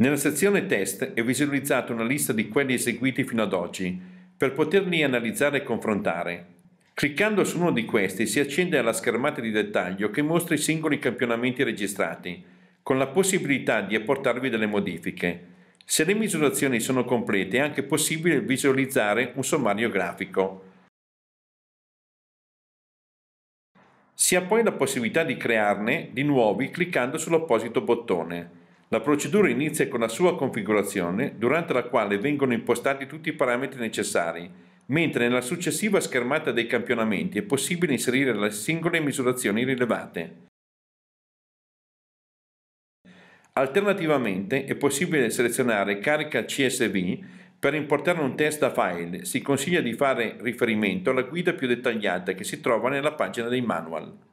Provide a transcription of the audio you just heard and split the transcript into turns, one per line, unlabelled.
Nella sezione test è visualizzata una lista di quelli eseguiti fino ad oggi, per poterli analizzare e confrontare. Cliccando su uno di questi si accende alla schermata di dettaglio che mostra i singoli campionamenti registrati, con la possibilità di apportarvi delle modifiche. Se le misurazioni sono complete è anche possibile visualizzare un sommario grafico. Si ha poi la possibilità di crearne di nuovi cliccando sull'apposito bottone. La procedura inizia con la sua configurazione, durante la quale vengono impostati tutti i parametri necessari, mentre nella successiva schermata dei campionamenti è possibile inserire le singole misurazioni rilevate. Alternativamente è possibile selezionare carica CSV per importare un test da file si consiglia di fare riferimento alla guida più dettagliata che si trova nella pagina dei manual.